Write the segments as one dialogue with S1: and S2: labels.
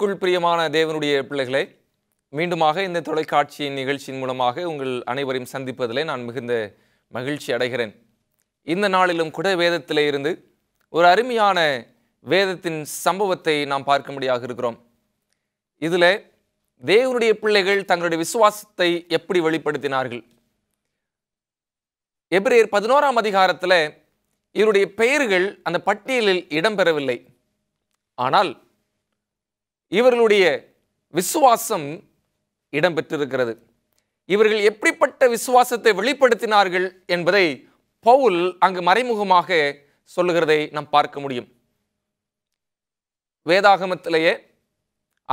S1: கிறிஸ்துவுக்குள் பிரியமான தேவனுடைய பிள்ளைகளை மீண்டுமாக இந்த தொலைக்காட்சியின் நிகழ்ச்சியின் மூலமாக உங்கள் அனைவரையும் சந்திப்பதில் நான் மிகுந்த மகிழ்ச்சி அடைகிறேன் இந்த நாளிலும் கூட வேதத்திலே இருந்து ஒரு அருமையான வேதத்தின் சம்பவத்தை நாம் பார்க்கும்படியாக இருக்கிறோம் இதில் தேவனுடைய பிள்ளைகள் தங்களுடைய விசுவாசத்தை எப்படி வெளிப்படுத்தினார்கள் எப்ரேர் பதினோராம் அதிகாரத்தில் இவருடைய பெயர்கள் அந்த பட்டியலில் இடம்பெறவில்லை ஆனால் இவர்களுடைய விசுவாசம் இடம்பெற்றிருக்கிறது இவர்கள் எப்படிப்பட்ட விசுவாசத்தை வெளிப்படுத்தினார்கள் என்பதை பவுல் அங்கு மறைமுகமாக சொல்லுகிறதை நாம் பார்க்க முடியும் வேதாகமத்திலேயே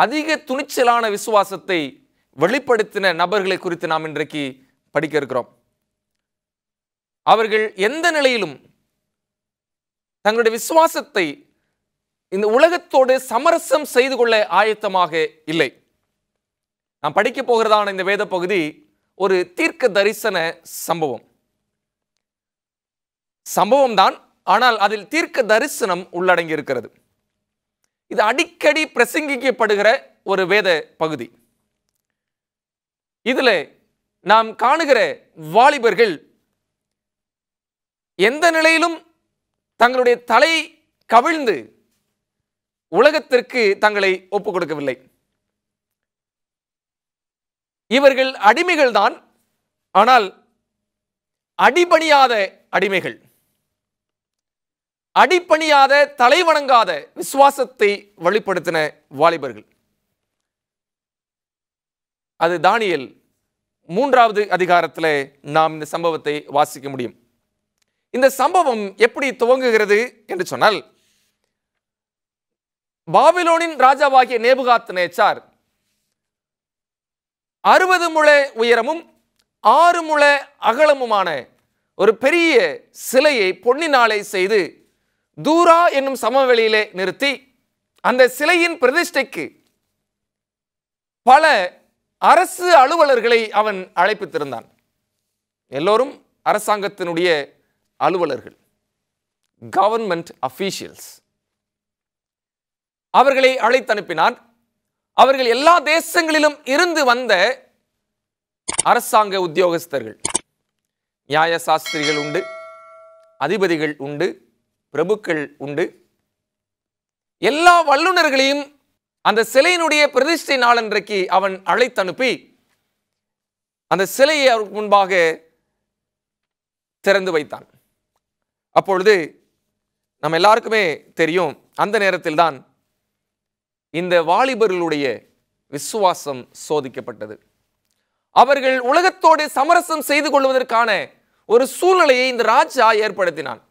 S1: அதிக துணிச்சலான விசுவாசத்தை வெளிப்படுத்தின நபர்களை குறித்து நாம் இன்றைக்கு படிக்க இருக்கிறோம் அவர்கள் எந்த நிலையிலும் தங்களுடைய விசுவாசத்தை இந்த உலகத்தோடு சமரசம் செய்து கொள்ள ஆயத்தமாக இல்லை நாம் படிக்க போகிறதான இந்த வேத பகுதி ஒரு தீர்க்க தரிசன சம்பவம் சம்பவம் தான் ஆனால் அதில் தீர்க்க தரிசனம் உள்ளடங்கி இருக்கிறது இது அடிக்கடி பிரசங்கிக்கப்படுகிற ஒரு வேத பகுதி இதில் நாம் காணுகிற வாலிபர்கள் எந்த நிலையிலும் தங்களுடைய தலை கவிழ்ந்து உலகத்திற்கு தங்களை ஒப்புக் கொடுக்கவில்லை இவர்கள் அடிமைகள்தான் ஆனால் அடிபணியாத அடிமைகள் அடிப்பணியாத தலைவணங்காத விசுவாசத்தை வழிப்படுத்தின வாலிபர்கள் அது தானியல் மூன்றாவது அதிகாரத்தில் நாம் இந்த சம்பவத்தை வாசிக்க முடியும் இந்த சம்பவம் எப்படி துவங்குகிறது என்று சொன்னால் பாபிலோனின் ராஜாவாகிய நேபுகாத் நேச்சார் அறுபது முழ உயரமும் ஆறு முழ அகலமுமான ஒரு பெரிய சிலையை பொன்னினாலே செய்து தூரா என்னும் சமவெளியிலே நிறுத்தி அந்த சிலையின் பிரதிஷ்டைக்கு பல அரசு அலுவலர்களை அவன் அழைப்பித்திருந்தான் எல்லோரும் அரசாங்கத்தினுடைய அலுவலர்கள் கவர்மெண்ட் அஃபீஷியல்ஸ் அவர்களை அழைத்தனுப்பினான் அவர்கள் எல்லா தேசங்களிலும் இருந்து வந்த அரசாங்க உத்தியோகஸ்தர்கள் நியாய சாஸ்திரிகள் உண்டு அதிபதிகள் உண்டு பிரபுக்கள் உண்டு எல்லா வல்லுநர்களையும் அந்த சிலையினுடைய பிரதிஷ்டை நாளன்றைக்கு அவன் அழைத்தனுப்பி அந்த சிலையை அவருக்கு முன்பாக திறந்து வைத்தான் அப்பொழுது நம்ம எல்லாருக்குமே தெரியும் அந்த நேரத்தில் தான் இந்த வாலிபர்களுடைய விசுவாசம் சோதிக்கப்பட்டது அவர்கள் உலகத்தோடு சமரசம் செய்து கொள்வதற்கான ஒரு சூழ்நிலையை இந்த ராஜா ஏற்படுத்தினான்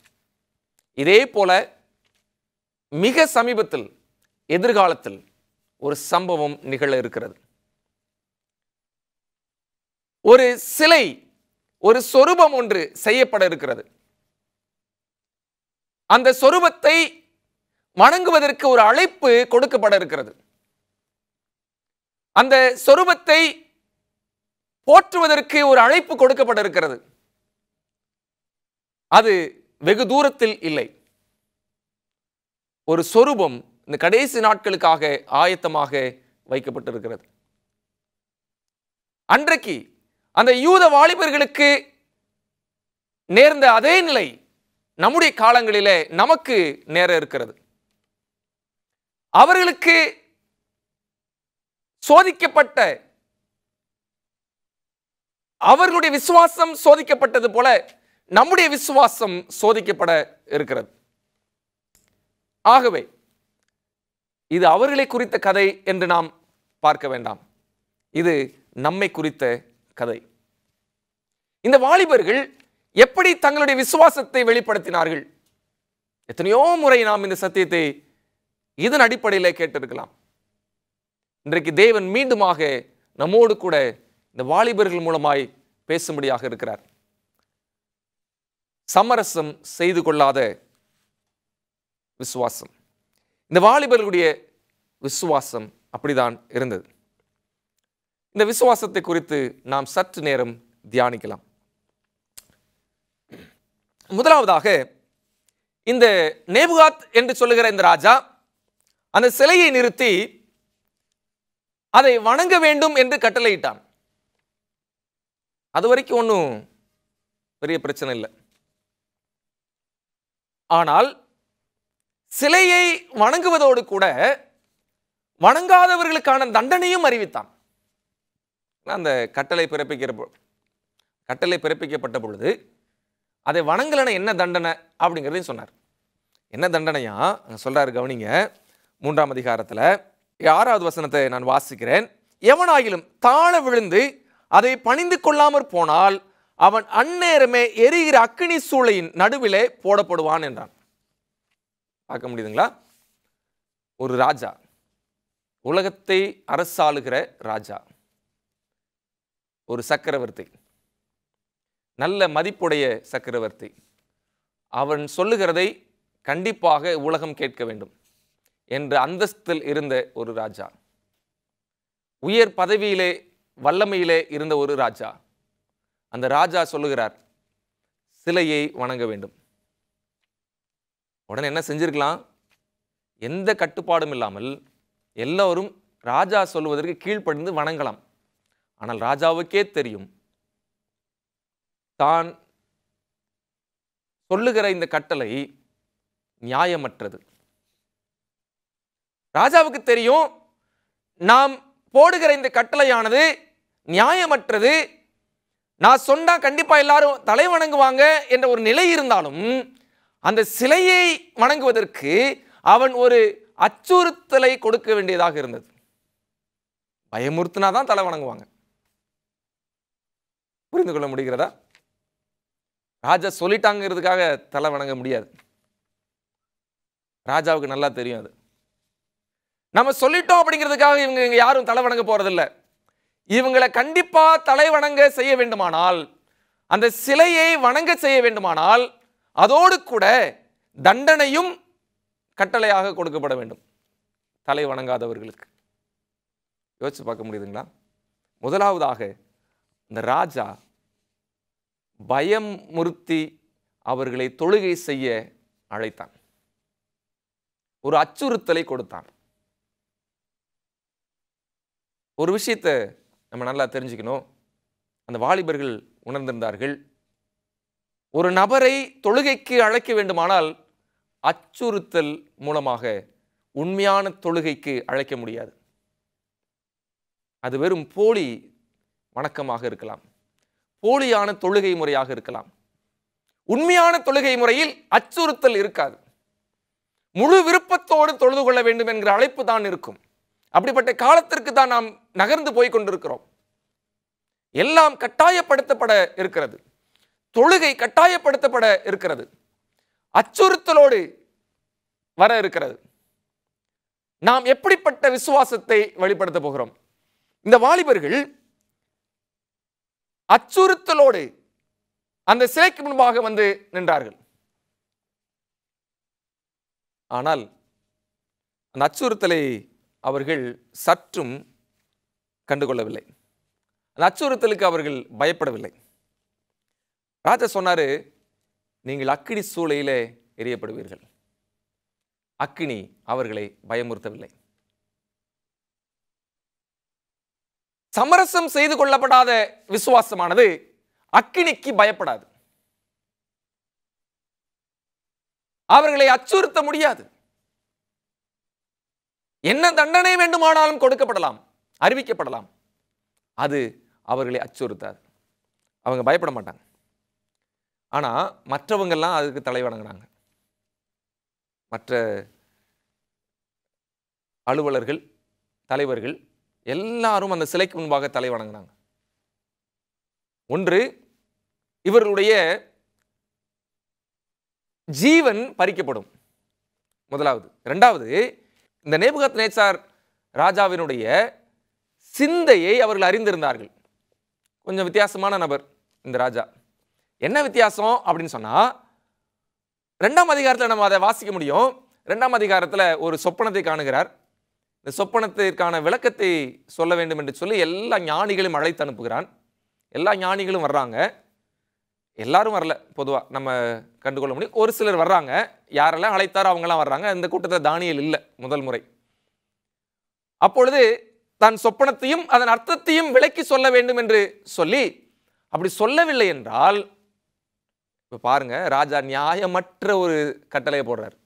S1: இதே போல மிக சமீபத்தில் எதிர்காலத்தில் ஒரு சம்பவம் நிகழ இருக்கிறது ஒரு சிலை ஒரு சொரூபம் ஒன்று செய்யப்பட இருக்கிறது அந்த சொரூபத்தை வணங்குவதற்கு ஒரு அழைப்பு கொடுக்கப்பட இருக்கிறது அந்த சொரூபத்தை போற்றுவதற்கு ஒரு அழைப்பு கொடுக்கப்பட இருக்கிறது அது வெகு தூரத்தில் இல்லை ஒரு சொரூபம் இந்த கடைசி நாட்களுக்காக ஆயத்தமாக வைக்கப்பட்டிருக்கிறது அன்றைக்கு அந்த யூத வாலிபர்களுக்கு நேர்ந்த அதே நிலை நம்முடைய காலங்களிலே நமக்கு நேர இருக்கிறது அவர்களுக்கு சோதிக்கப்பட்ட அவர்களுடைய விசுவாசம் சோதிக்கப்பட்டது போல நம்முடைய விசுவாசம் சோதிக்கப்பட இருக்கிறது ஆகவே இது அவர்களை குறித்த கதை என்று நாம் பார்க்க வேண்டாம் இது நம்மை குறித்த கதை இந்த வாலிபர்கள் எப்படி தங்களுடைய விசுவாசத்தை வெளிப்படுத்தினார்கள் எத்தனையோ முறை நாம் இந்த சத்தியத்தை இதன் அடிப்படையில் கேட்டிருக்கலாம் இன்றைக்கு தேவன் மீண்டுமாக நம்மோடு கூட இந்த வாலிபர்கள் மூலமாய் பேசும்படியாக இருக்கிறார் சமரசம் செய்து கொள்ளாத விசுவாசம் இந்த வாலிபர்களுடைய விசுவாசம் அப்படிதான் இருந்தது இந்த விசுவாசத்தை குறித்து நாம் சற்று நேரம் தியானிக்கலாம் முதலாவதாக இந்த நேபுகாத் என்று சொல்லுகிற இந்த ராஜா அந்த சிலையை நிறுத்தி அதை வணங்க வேண்டும் என்று கட்டளையிட்டான் அது வரைக்கும் ஒன்றும் பெரிய பிரச்சனை இல்லை ஆனால் சிலையை வணங்குவதோடு கூட வணங்காதவர்களுக்கான தண்டனையும் அறிவித்தான் அந்த கட்டளை பிறப்பிக்கிற கட்டளை பிறப்பிக்கப்பட்ட பொழுது அதை வணங்கலன என்ன தண்டனை அப்படிங்கிறதையும் சொன்னார் என்ன தண்டனையா சொல்றாரு கவனிங்க மூன்றாம் அதிகாரத்தில் ஆறாவது வசனத்தை நான் வாசிக்கிறேன் எவனாயிலும் தாழ விழுந்து அதை பணிந்து கொள்ளாமற் போனால் அவன் அந்நேரமே எரிகிற அக்கினி சூளையின் நடுவிலே போடப்படுவான் என்றான் பார்க்க முடியுதுங்களா ஒரு ராஜா உலகத்தை அரசாளுகிற ராஜா ஒரு சக்கரவர்த்தி நல்ல மதிப்புடைய சக்கரவர்த்தி அவன் சொல்லுகிறதை கண்டிப்பாக உலகம் கேட்க வேண்டும் என்ற அந்தஸ்தில் இருந்த ஒரு ராஜா உயர் பதவியிலே வல்லமையிலே இருந்த ஒரு ராஜா அந்த ராஜா சொல்லுகிறார் சிலையை வணங்க வேண்டும் உடனே என்ன செஞ்சிருக்கலாம் எந்த கட்டுப்பாடும் இல்லாமல் எல்லோரும் ராஜா சொல்லுவதற்கு கீழ்ப்படிந்து வணங்கலாம் ஆனால் ராஜாவுக்கே தெரியும் தான் சொல்லுகிற இந்த கட்டளை நியாயமற்றது ராஜாவுக்கு தெரியும் நாம் போடுகிற இந்த கட்டளையானது நியாயமற்றது நான் சொன்னால் கண்டிப்பாக எல்லாரும் தலை வணங்குவாங்க என்ற ஒரு நிலை இருந்தாலும் அந்த சிலையை வணங்குவதற்கு அவன் ஒரு அச்சுறுத்தலை கொடுக்க வேண்டியதாக இருந்தது பயமுறுத்தினா தான் தலை வணங்குவாங்க புரிந்து கொள்ள முடிகிறதா ராஜா சொல்லிட்டாங்கிறதுக்காக தலை வணங்க முடியாது ராஜாவுக்கு நல்லா தெரியும் அது நம்ம சொல்லிட்டோம் அப்படிங்கிறதுக்காக இவங்க இங்கே யாரும் தலை வணங்க போகிறதில்ல இவங்களை கண்டிப்பாக தலை வணங்க செய்ய வேண்டுமானால் அந்த சிலையை வணங்க செய்ய வேண்டுமானால் அதோடு கூட தண்டனையும் கட்டளையாக கொடுக்கப்பட வேண்டும் தலை வணங்காதவர்களுக்கு யோசிச்சு பார்க்க முடியுதுங்களா முதலாவதாக இந்த ராஜா பயம் அவர்களை தொழுகை செய்ய அழைத்தான் ஒரு அச்சுறுத்தலை கொடுத்தான் ஒரு விஷயத்தை நம்ம நல்லா தெரிஞ்சுக்கணும் அந்த வாலிபர்கள் உணர்ந்திருந்தார்கள் ஒரு நபரை தொழுகைக்கு அழைக்க வேண்டுமானால் அச்சுறுத்தல் மூலமாக உண்மையான தொழுகைக்கு அழைக்க முடியாது அது வெறும் போலி வணக்கமாக இருக்கலாம் போலியான தொழுகை முறையாக இருக்கலாம் உண்மையான தொழுகை முறையில் அச்சுறுத்தல் இருக்காது முழு விருப்பத்தோடு தொழுது கொள்ள வேண்டும் என்கிற அழைப்பு தான் இருக்கும் அப்படிப்பட்ட காலத்திற்கு தான் நாம் நகர்ந்து போய் கொண்டிருக்கிறோம் எல்லாம் கட்டாயப்படுத்தப்பட இருக்கிறது தொழுகை கட்டாயப்படுத்தப்பட இருக்கிறது அச்சுறுத்தலோடு வர இருக்கிறது நாம் எப்படிப்பட்ட விசுவாசத்தை வெளிப்படுத்த போகிறோம் இந்த வாலிபர்கள் அச்சுறுத்தலோடு அந்த சிலைக்கு முன்பாக வந்து நின்றார்கள் ஆனால் அந்த அச்சுறுத்தலை அவர்கள் சற்றும் கண்டுகொள்ளவில்லை அந்த அச்சுறுத்தலுக்கு அவர்கள் பயப்படவில்லை ராஜா சொன்னார் நீங்கள் அக்கினி சூளையிலே எரியப்படுவீர்கள் அக்கினி அவர்களை பயமுறுத்தவில்லை சமரசம் செய்து கொள்ளப்படாத விசுவாசமானது அக்கினிக்கு பயப்படாது அவர்களை அச்சுறுத்த முடியாது என்ன தண்டனை வேண்டுமானாலும் கொடுக்கப்படலாம் அறிவிக்கப்படலாம் அது அவர்களை அச்சுறுத்தாது அவங்க பயப்பட மாட்டாங்க ஆனால் மற்றவங்கள்லாம் அதுக்கு தலைவணங்கினாங்க மற்ற அலுவலர்கள் தலைவர்கள் எல்லாரும் அந்த சிலைக்கு முன்பாக தலை வணங்கினாங்க ஒன்று இவர்களுடைய ஜீவன் பறிக்கப்படும் முதலாவது ரெண்டாவது இந்த நேபுகத் நேச்சார் ராஜாவினுடைய சிந்தையை அவர்கள் அறிந்திருந்தார்கள் கொஞ்சம் வித்தியாசமான நபர் இந்த ராஜா என்ன வித்தியாசம் அப்படின்னு சொன்னால் ரெண்டாம் அதிகாரத்தில் நம்ம அதை வாசிக்க முடியும் ரெண்டாம் அதிகாரத்தில் ஒரு சொப்பனத்தை காணுகிறார் இந்த சொப்பனத்திற்கான விளக்கத்தை சொல்ல வேண்டும் என்று சொல்லி எல்லா ஞானிகளையும் அழைத்து அனுப்புகிறான் எல்லா ஞானிகளும் வர்றாங்க எல்லாரும் வரல பொதுவாக நம்ம கண்டுகொள்ள முடியும் ஒரு சிலர் வர்றாங்க யாரெல்லாம் அழைத்தாரோ அவங்கெல்லாம் வர்றாங்க இந்த கூட்டத்தில் தானியல் இல்லை முதல் முறை அப்பொழுது தன் சொப்பனத்தையும் அதன் அர்த்தத்தையும் விளக்கி சொல்ல வேண்டும் என்று சொல்லி அப்படி சொல்லவில்லை என்றால் இப்போ பாருங்க ராஜா நியாயமற்ற ஒரு கட்டளையை போடுறார்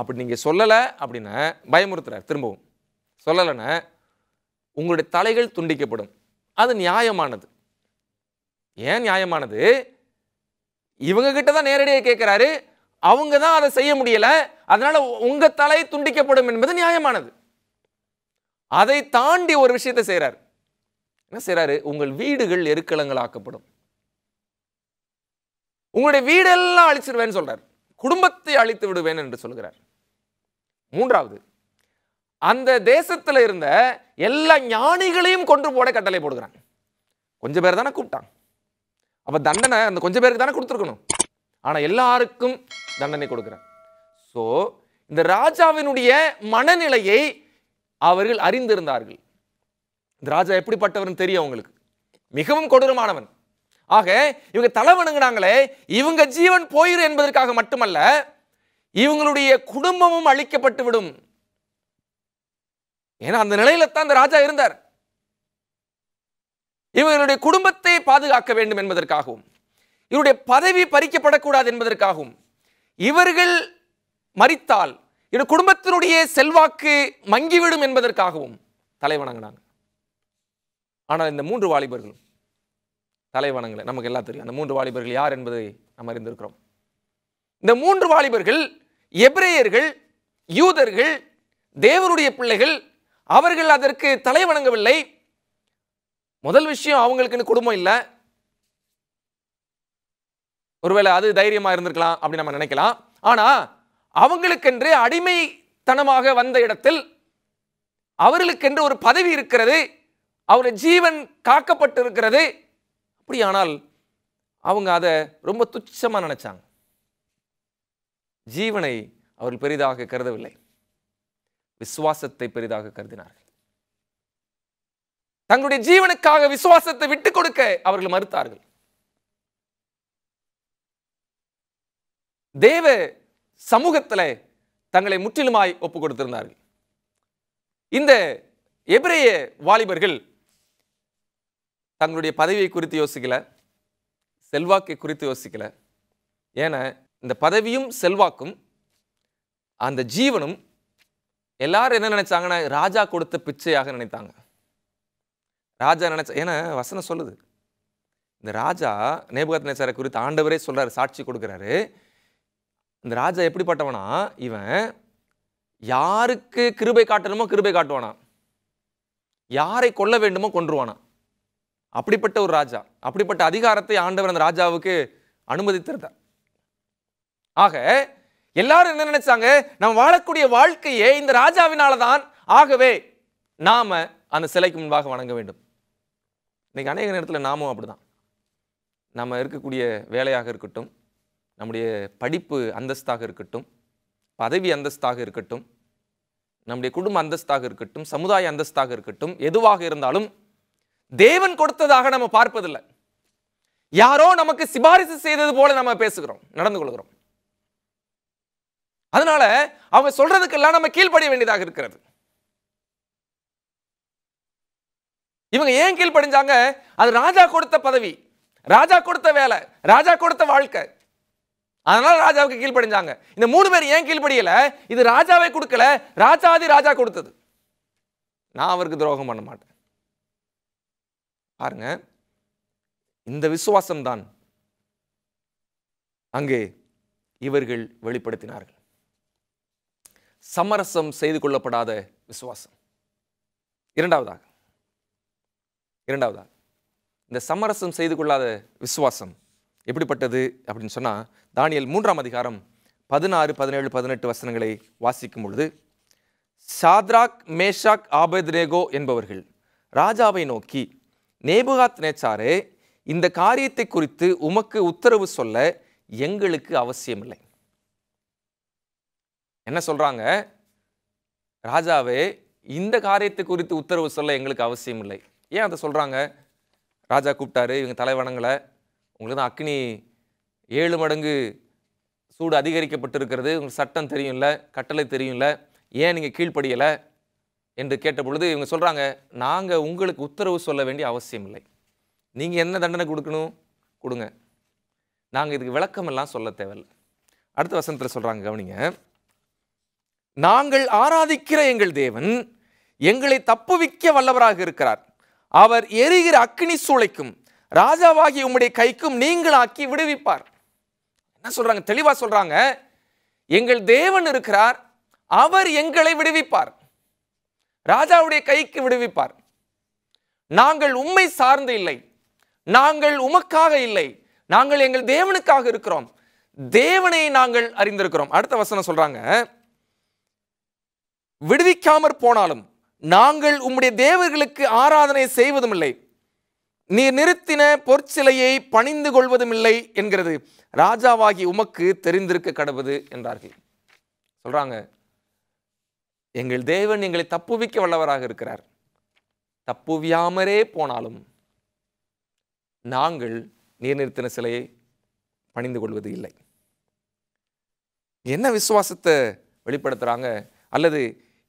S1: அப்படி நீங்கள் சொல்லலை அப்படின்னு பயமுறுத்துறார் திரும்பவும் சொல்லலைன்னா உங்களுடைய தலைகள் துண்டிக்கப்படும் அது நியாயமானது ஏன் நியாயமானது இவங்க கிட்ட தான் நேரடியாக கேட்குறாரு அவங்க தான் அதை செய்ய முடியலை அதனால உங்க தலை துண்டிக்கப்படும் என்பது நியாயமானது அதை தாண்டி ஒரு விஷயத்தை செய்கிறார் என்ன செய்கிறாரு உங்கள் வீடுகள் எருக்கலங்கள் ஆக்கப்படும் உங்களுடைய வீடெல்லாம் அழிச்சிருவேன்னு சொல்கிறார் குடும்பத்தை அழித்து விடுவேன் என்று சொல்கிறார் மூன்றாவது அந்த தேசத்தில் இருந்த எல்லா ஞானிகளையும் கொண்டு போட கட்டளை போடுகிறான் கொஞ்சம் பேர் தானே கூப்பிட்டான் அப்போ தண்டனை அந்த கொஞ்சம் பேருக்கு தானே கொடுத்துருக்கணும் ஆனால் எல்லாருக்கும் தண்டனை கொடுக்குறேன் ஸோ இந்த ராஜாவினுடைய மனநிலையை அவர்கள் அறிந்திருந்தார்கள் இந்த ராஜா எப்படிப்பட்டவர்னு தெரியும் அவங்களுக்கு மிகவும் கொடூரமானவன் ஆக இவங்க தலை வணங்குனாங்களே இவங்க ஜீவன் போயிரு என்பதற்காக மட்டுமல்ல இவங்களுடைய குடும்பமும் அழிக்கப்பட்டு விடும் ஏன்னா அந்த நிலையில தான் அந்த ராஜா இருந்தார் இவர்களுடைய குடும்பத்தை பாதுகாக்க வேண்டும் என்பதற்காகவும் இவருடைய பதவி பறிக்கப்படக்கூடாது என்பதற்காகவும் இவர்கள் மறித்தால் இவருடைய குடும்பத்தினுடைய செல்வாக்கு மங்கிவிடும் என்பதற்காகவும் தலைவணங்கினாங்க ஆனால் இந்த மூன்று வாலிபர்களும் தலைவணங்களை நமக்கு எல்லாம் தெரியும் அந்த மூன்று வாலிபர்கள் யார் என்பதை நாம் அறிந்திருக்கிறோம் இந்த மூன்று வாலிபர்கள் எபிரேயர்கள் யூதர்கள் தேவனுடைய பிள்ளைகள் அவர்கள் அதற்கு தலைவணங்கவில்லை முதல் விஷயம் அவங்களுக்குன்னு குடும்பம் இல்லை ஒருவேளை அது தைரியமாக இருந்திருக்கலாம் அப்படின்னு நம்ம நினைக்கலாம் ஆனால் அவங்களுக்கென்று அடிமைத்தனமாக வந்த இடத்தில் அவர்களுக்கென்று ஒரு பதவி இருக்கிறது அவருடைய ஜீவன் காக்கப்பட்டு இருக்கிறது அப்படியானால் அவங்க அதை ரொம்ப துச்சமாக நினச்சாங்க ஜீவனை அவர்கள் பெரிதாக கருதவில்லை விசுவாசத்தை பெரிதாக கருதினார்கள் தங்களுடைய ஜீவனுக்காக விசுவாசத்தை விட்டுக் கொடுக்க அவர்கள் மறுத்தார்கள் தேவ சமூகத்தில் தங்களை முற்றிலுமாய் ஒப்பு கொடுத்திருந்தார்கள் இந்த எபிரேய வாலிபர்கள் தங்களுடைய பதவியை குறித்து யோசிக்கல செல்வாக்கை குறித்து யோசிக்கல ஏன்னா இந்த பதவியும் செல்வாக்கும் அந்த ஜீவனும் எல்லாரும் என்ன நினைச்சாங்கன்னா ராஜா கொடுத்த பிச்சையாக நினைத்தாங்க ராஜா நினச்ச ஏன்னா வசனம் சொல்லுது இந்த ராஜா நேபுகாத் நேச்சாரை குறித்து ஆண்டவரே சொல்கிறாரு சாட்சி கொடுக்குறாரு இந்த ராஜா எப்படிப்பட்டவனா இவன் யாருக்கு கிருபை காட்டணுமோ கிருபை காட்டுவானா யாரை கொல்ல வேண்டுமோ கொன்றுவானா அப்படிப்பட்ட ஒரு ராஜா அப்படிப்பட்ட அதிகாரத்தை ஆண்டவர் அந்த ராஜாவுக்கு அனுமதித்திருந்தார் ஆக எல்லாரும் என்ன நினைச்சாங்க நாம் வாழக்கூடிய வாழ்க்கையே இந்த ராஜாவினால தான் ஆகவே நாம அந்த சிலைக்கு முன்பாக வணங்க வேண்டும் இன்றைக்கி அநேக நேரத்தில் நாமும் அப்படி தான் நம்ம இருக்கக்கூடிய வேலையாக இருக்கட்டும் நம்முடைய படிப்பு அந்தஸ்தாக இருக்கட்டும் பதவி அந்தஸ்தாக இருக்கட்டும் நம்முடைய குடும்ப அந்தஸ்தாக இருக்கட்டும் சமுதாய அந்தஸ்தாக இருக்கட்டும் எதுவாக இருந்தாலும் தேவன் கொடுத்ததாக நம்ம பார்ப்பதில்லை யாரோ நமக்கு சிபாரிசு செய்தது போல நம்ம பேசுகிறோம் நடந்து கொள்கிறோம் அதனால அவங்க சொல்றதுக்கெல்லாம் நம்ம கீழ்படிய வேண்டியதாக இருக்கிறது இவங்க ஏன் படிஞ்சாங்க அது ராஜா கொடுத்த பதவி ராஜா கொடுத்த வேலை ராஜா கொடுத்த வாழ்க்கை அதனால ராஜாவுக்கு படிஞ்சாங்க இந்த மூணு பேர் ஏன் கீழ்படியல இது ராஜாவை கொடுக்கல ராஜாதி ராஜா கொடுத்தது நான் அவருக்கு துரோகம் பண்ண மாட்டேன் பாருங்க இந்த விசுவாசம்தான் அங்கே இவர்கள் வெளிப்படுத்தினார்கள் சமரசம் செய்து கொள்ளப்படாத விசுவாசம் இரண்டாவதாக இரண்டாவதா இந்த சமரசம் செய்து கொள்ளாத விசுவாசம் எப்படிப்பட்டது அப்படின்னு சொன்னால் தானியல் மூன்றாம் அதிகாரம் பதினாறு பதினேழு பதினெட்டு வசனங்களை வாசிக்கும் பொழுது சாத்ராக் மேஷாக் ஆபத்ரேகோ என்பவர்கள் ராஜாவை நோக்கி நேபுகாத் நேச்சாரே இந்த காரியத்தை குறித்து உமக்கு உத்தரவு சொல்ல எங்களுக்கு அவசியமில்லை என்ன சொல்கிறாங்க ராஜாவே இந்த காரியத்தை குறித்து உத்தரவு சொல்ல எங்களுக்கு அவசியம் இல்லை ஏன் அதை சொல்கிறாங்க ராஜா கூப்பிட்டாரு இவங்க தலைவனங்களை உங்களுக்கு தான் அக்னி ஏழு மடங்கு சூடு அதிகரிக்கப்பட்டிருக்கிறது உங்களுக்கு சட்டம் தெரியும்ல கட்டளை தெரியும்ல ஏன் நீங்கள் கீழ்ப்படியலை என்று கேட்ட பொழுது இவங்க சொல்கிறாங்க நாங்கள் உங்களுக்கு உத்தரவு சொல்ல வேண்டிய அவசியம் இல்லை நீங்கள் என்ன தண்டனை கொடுக்கணும் கொடுங்க நாங்கள் இதுக்கு விளக்கமெல்லாம் சொல்ல தேவையில்லை அடுத்த வசனத்தில் சொல்கிறாங்க கவனிங்க நாங்கள் ஆராதிக்கிற எங்கள் தேவன் எங்களை தப்புவிக்க வல்லவராக இருக்கிறார் அவர் எரிகிற அக்னி சூளைக்கும் ராஜாவாகி உம்முடைய கைக்கும் நீங்களாக்கி விடுவிப்பார் என்ன சொல்றாங்க தெளிவா சொல்றாங்க எங்கள் தேவன் இருக்கிறார் அவர் எங்களை விடுவிப்பார் ராஜாவுடைய கைக்கு விடுவிப்பார் நாங்கள் உண்மை சார்ந்து இல்லை நாங்கள் உமக்காக இல்லை நாங்கள் எங்கள் தேவனுக்காக இருக்கிறோம் தேவனை நாங்கள் அறிந்திருக்கிறோம் அடுத்த வசனம் சொல்றாங்க விடுவிக்காமற் போனாலும் நாங்கள் உம்முடைய தேவர்களுக்கு ஆராதனை செய்வதும் இல்லை நீர் நிறுத்தின பொற்சிலையை பணிந்து கொள்வதும் இல்லை என்கிறது ராஜாவாகி உமக்கு தெரிந்திருக்க கடவுது என்றார்கள் சொல்றாங்க எங்கள் தேவன் எங்களை தப்புவிக்க வல்லவராக இருக்கிறார் தப்புவியாமரே போனாலும் நாங்கள் நீர் நிறுத்தின சிலையை பணிந்து கொள்வது இல்லை என்ன விசுவாசத்தை வெளிப்படுத்துகிறாங்க அல்லது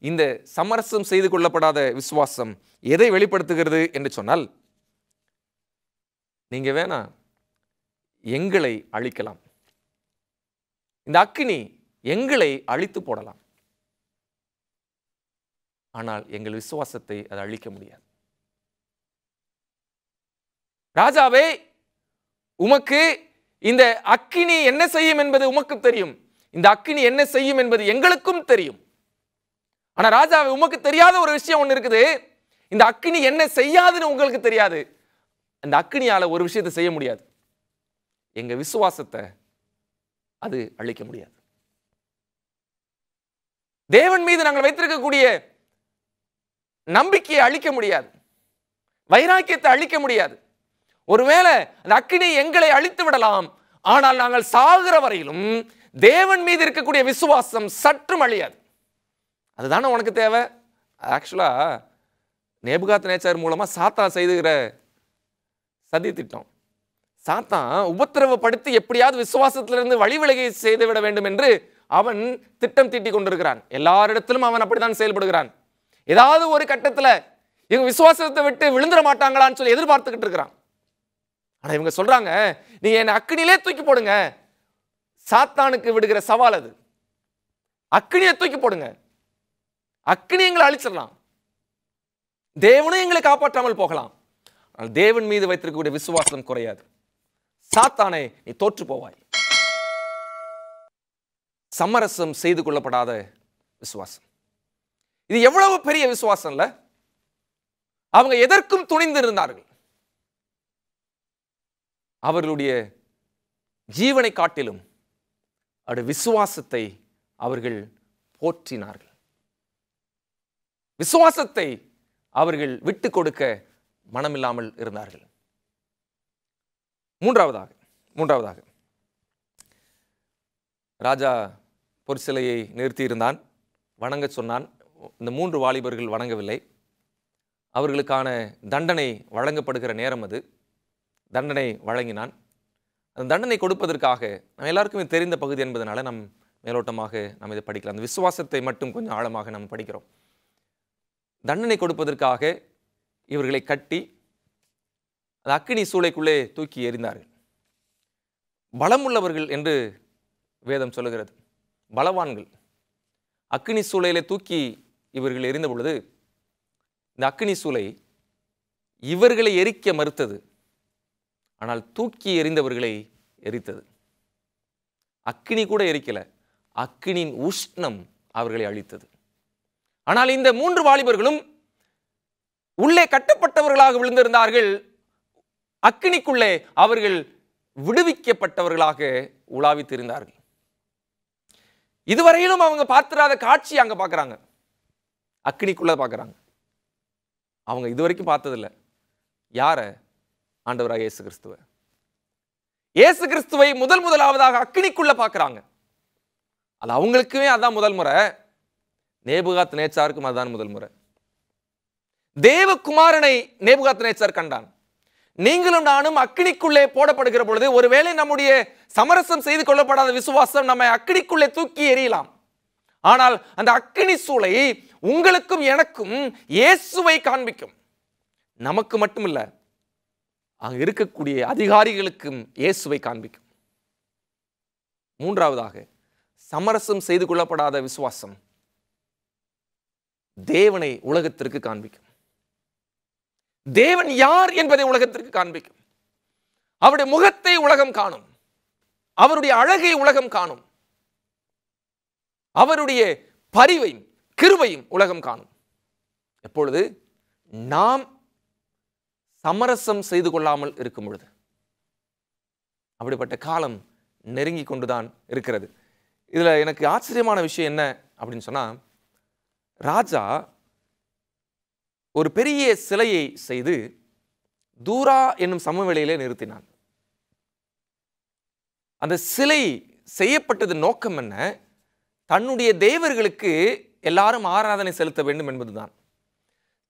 S1: இந்த சமரசம் செய்து கொள்ளப்படாத விசுவாசம் எதை வெளிப்படுத்துகிறது என்று சொன்னால் நீங்கள் வேணா எங்களை அழிக்கலாம் இந்த அக்கினி எங்களை அழித்து போடலாம் ஆனால் எங்கள் விசுவாசத்தை அதை அழிக்க முடியாது ராஜாவே உமக்கு இந்த அக்கினி என்ன செய்யும் என்பது உமக்கு தெரியும் இந்த அக்கினி என்ன செய்யும் என்பது எங்களுக்கும் தெரியும் ஆனால் ராஜா உமக்கு தெரியாத ஒரு விஷயம் ஒன்று இருக்குது இந்த அக்னி என்ன செய்யாதுன்னு உங்களுக்கு தெரியாது அந்த அக்னியால் ஒரு விஷயத்தை செய்ய முடியாது எங்கள் விசுவாசத்தை அது அழிக்க முடியாது தேவன் மீது நாங்கள் வைத்திருக்கக்கூடிய நம்பிக்கையை அழிக்க முடியாது வைராக்கியத்தை அழிக்க முடியாது ஒருவேளை அந்த அக்னி எங்களை அழித்து விடலாம் ஆனால் நாங்கள் சாகுற வரையிலும் தேவன் மீது இருக்கக்கூடிய விசுவாசம் சற்றும் அழியாது அதுதானே உனக்கு தேவை ஆக்சுவலாக நேபுகாத் நேச்சார் மூலமாக சாத்தா செய்துகிற சதி திட்டம் சாத்தான் உபத்திரவப்படுத்தி எப்படியாவது விசுவாசத்திலிருந்து வழிவிலகை செய்துவிட வேண்டும் என்று அவன் திட்டம் தீட்டி கொண்டிருக்கிறான் எல்லாரிடத்திலும் அவன் அப்படித்தான் செயல்படுகிறான் ஏதாவது ஒரு கட்டத்தில் இவங்க விசுவாசத்தை விட்டு விழுந்துட மாட்டாங்களான்னு சொல்லி எதிர்பார்த்துக்கிட்டு இருக்கிறான் ஆனால் இவங்க சொல்கிறாங்க நீ என்னை அக்கினியிலே தூக்கி போடுங்க சாத்தானுக்கு விடுகிற சவால் அது அக்கினியை தூக்கி போடுங்க அக்னி எங்களை அழிச்சிடலாம் தேவனும் எங்களை காப்பாற்றாமல் போகலாம் ஆனால் தேவன் மீது வைத்திருக்கக்கூடிய விசுவாசம் குறையாது சாத்தானே நீ தோற்று போவாய் சமரசம் செய்து கொள்ளப்படாத விசுவாசம் இது எவ்வளவு பெரிய விசுவாசம் இல்ல அவங்க எதற்கும் துணிந்து இருந்தார்கள் அவர்களுடைய ஜீவனை காட்டிலும் அவருடைய விசுவாசத்தை அவர்கள் போற்றினார்கள் விசுவாசத்தை அவர்கள் விட்டு கொடுக்க மனமில்லாமல் இருந்தார்கள் மூன்றாவதாக மூன்றாவதாக ராஜா பொற்சிலையை நிறுத்தியிருந்தான் வணங்க சொன்னான் இந்த மூன்று வாலிபர்கள் வணங்கவில்லை அவர்களுக்கான தண்டனை வழங்கப்படுகிற நேரம் அது தண்டனை வழங்கினான் அந்த தண்டனை கொடுப்பதற்காக நம்ம எல்லாருக்குமே தெரிந்த பகுதி என்பதனால நம் மேலோட்டமாக நாம் இதை படிக்கலாம் அந்த விசுவாசத்தை மட்டும் கொஞ்சம் ஆழமாக நம்ம படிக்கிறோம் தண்டனை கொடுப்பதற்காக இவர்களை கட்டி அந்த அக்கினி சூளைக்குள்ளே தூக்கி எறிந்தார்கள் பலமுள்ளவர்கள் என்று வேதம் சொல்லுகிறது பலவான்கள் அக்கினி சூளையிலே தூக்கி இவர்கள் எரிந்த பொழுது இந்த அக்கினி சூளை இவர்களை எரிக்க மறுத்தது ஆனால் தூக்கி எறிந்தவர்களை எரித்தது அக்கினி கூட எரிக்கலை அக்கினின் உஷ்ணம் அவர்களை அழித்தது ஆனால் இந்த மூன்று வாலிபர்களும் உள்ளே கட்டப்பட்டவர்களாக விழுந்திருந்தார்கள் அக்கினிக்குள்ளே அவர்கள் விடுவிக்கப்பட்டவர்களாக உலாவி இதுவரையிலும் அவங்க பார்த்துடாத காட்சி அங்கே பார்க்குறாங்க அக்கினிக்குள்ளே பார்க்குறாங்க அவங்க இதுவரைக்கும் பார்த்ததில்ல யாரை ஆண்டவராக இயேசு கிறிஸ்துவ இயேசு கிறிஸ்துவை முதல் முதலாவதாக அக்கினிக்குள்ளே பார்க்குறாங்க அது அவங்களுக்குமே அதான் முதல் முறை நேபுகாத் நேச்சாருக்கும் அதுதான் முதல் முறை தேவகுமாரனை நேபுகாத் நேச்சார் கண்டான் நீங்களும் நானும் அக்னிக்குள்ளே போடப்படுகிற பொழுது ஒருவேளை நம்முடைய சமரசம் செய்து கொள்ளப்படாத விசுவாசம் நம்மை அக்னிக்குள்ளே தூக்கி எறியலாம் ஆனால் அந்த அக்னி சூளை உங்களுக்கும் எனக்கும் இயேசுவை காண்பிக்கும் நமக்கு மட்டுமில்ல அங்கு இருக்கக்கூடிய அதிகாரிகளுக்கும் இயேசுவை காண்பிக்கும் மூன்றாவதாக சமரசம் செய்து கொள்ளப்படாத விசுவாசம் தேவனை உலகத்திற்கு காண்பிக்கும் தேவன் யார் என்பதை உலகத்திற்கு காண்பிக்கும் அவருடைய முகத்தை உலகம் காணும் அவருடைய அழகை உலகம் காணும் அவருடைய பரிவையும் கிருவையும் உலகம் காணும் எப்பொழுது நாம் சமரசம் செய்து கொள்ளாமல் இருக்கும் பொழுது அப்படிப்பட்ட காலம் நெருங்கி கொண்டுதான் இருக்கிறது இதில் எனக்கு ஆச்சரியமான விஷயம் என்ன அப்படின்னு சொன்னால் ராஜா ஒரு பெரிய சிலையை செய்து தூரா என்னும் சமவெளியிலே நிறுத்தினான் அந்த சிலை செய்யப்பட்டது நோக்கம் என்ன தன்னுடைய தேவர்களுக்கு எல்லாரும் ஆராதனை செலுத்த வேண்டும் என்பதுதான்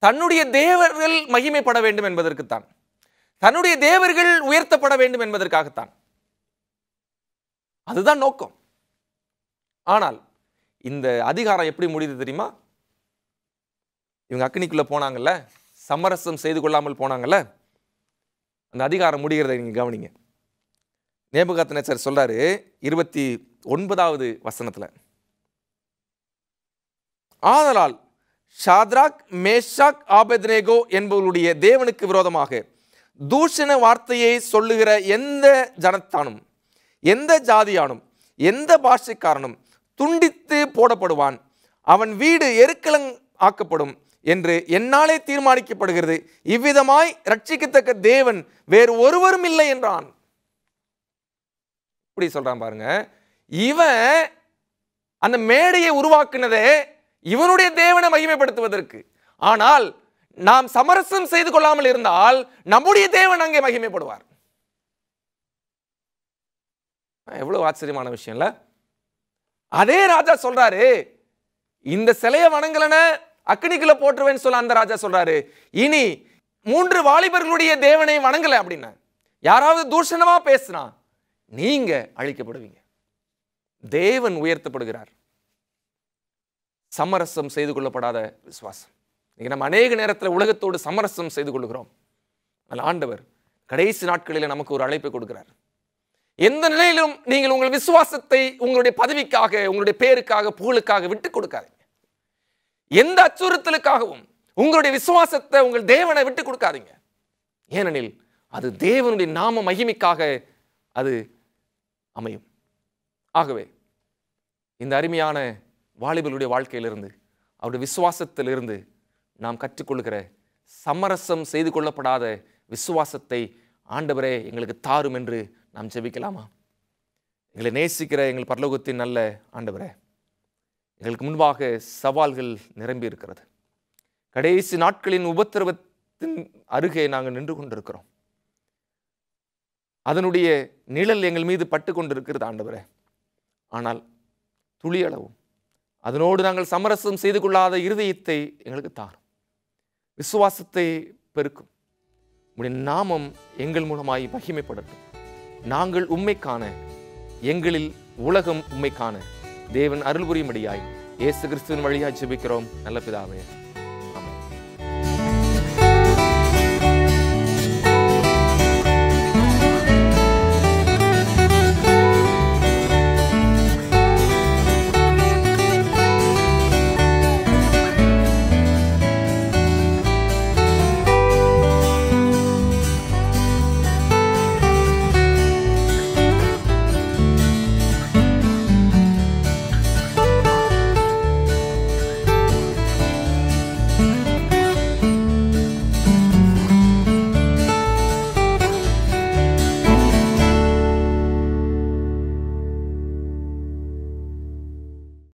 S1: தன்னுடைய தேவர்கள் மகிமைப்பட வேண்டும் என்பதற்குத்தான் தன்னுடைய தேவர்கள் உயர்த்தப்பட வேண்டும் என்பதற்காகத்தான் அதுதான் நோக்கம் ஆனால் இந்த அதிகாரம் எப்படி முடியுது தெரியுமா இவங்க அக்னிக்குள்ளே போனாங்கல்ல சமரசம் செய்து கொள்ளாமல் போனாங்கல்ல அந்த அதிகாரம் முடிகிறத நீங்கள் கவனிங்க நேபுகாத் நேச்சர் சொல்கிறாரு இருபத்தி ஒன்பதாவது வசனத்தில் ஆதலால் ஷாத்ராக் மேஷாக் ஆபெத்னேகோ என்பவர்களுடைய தேவனுக்கு விரோதமாக தூஷண வார்த்தையை சொல்லுகிற எந்த ஜனத்தானும் எந்த ஜாதியானும் எந்த பாஷைக்காரனும் துண்டித்து போடப்படுவான் அவன் வீடு எருக்கலங் ஆக்கப்படும் என்று என்னாலே தீர்மானிக்கப்படுகிறது இவ்விதமாய் ரட்சிக்கத்தக்க தேவன் வேறு ஒருவரும் இல்லை என்றான் இப்படி சொல்றான் பாருங்க இவன் அந்த மேடையை உருவாக்குனதே இவனுடைய தேவனை மகிமைப்படுத்துவதற்கு ஆனால் நாம் சமரசம் செய்து கொள்ளாமல் இருந்தால் நம்முடைய தேவன் அங்கே மகிமைப்படுவார் எவ்வளவு ஆச்சரியமான விஷயம்ல அதே ராஜா சொல்றாரு இந்த சிலையை வணங்கலன அக்னிக்குள்ள போட்டுருவேன்னு சொல்ல அந்த ராஜா சொல்றாரு இனி மூன்று வாலிபர்களுடைய தேவனை வணங்கல அப்படின்னா யாராவது தூஷணமா பேசுனா நீங்க அழிக்கப்படுவீங்க தேவன் உயர்த்தப்படுகிறார் சமரசம் செய்து கொள்ளப்படாத விசுவாசம் இன்னைக்கு நம்ம அநேக நேரத்தில் உலகத்தோடு சமரசம் செய்து கொள்கிறோம் அதில் ஆண்டவர் கடைசி நாட்களில் நமக்கு ஒரு அழைப்பை கொடுக்கிறார் எந்த நிலையிலும் நீங்கள் உங்கள் விசுவாசத்தை உங்களுடைய பதவிக்காக உங்களுடைய பேருக்காக புகழுக்காக விட்டு கொடுக்காது எந்த அச்சுறுத்தலுக்காகவும் உங்களுடைய விசுவாசத்தை உங்கள் தேவனை விட்டு கொடுக்காதீங்க ஏனெனில் அது தேவனுடைய நாம மகிமைக்காக அது அமையும் ஆகவே இந்த அருமையான வாலிபர்களுடைய வாழ்க்கையிலிருந்து அவருடைய விசுவாசத்திலிருந்து நாம் கற்றுக்கொள்கிற சமரசம் செய்து கொள்ளப்படாத விசுவாசத்தை ஆண்டவரே எங்களுக்கு தாரும் என்று நாம் ஜெபிக்கலாமா எங்களை நேசிக்கிற எங்கள் பரலோகத்தின் நல்ல ஆண்டவரே எங்களுக்கு முன்பாக சவால்கள் நிரம்பி இருக்கிறது கடைசி நாட்களின் உபத்திரவத்தின் அருகே நாங்கள் நின்று கொண்டிருக்கிறோம் அதனுடைய நிழல் எங்கள் மீது பட்டு கொண்டிருக்கிறது ஆண்டவரே ஆனால் துளியளவும் அதனோடு நாங்கள் சமரசம் செய்து கொள்ளாத இருதயத்தை எங்களுக்கு தாரும் விசுவாசத்தை பெருக்கும் உடைய நாமம் எங்கள் மூலமாய் மகிமைப்படட்டும் நாங்கள் உண்மைக்கான எங்களில் உலகம் உண்மைக்கான தேவன் அருள் புரியும்படியாய் இயேசு கிறிஸ்துவின் வழியாக ஜெபிக்கிறோம் நல்ல பிதாவே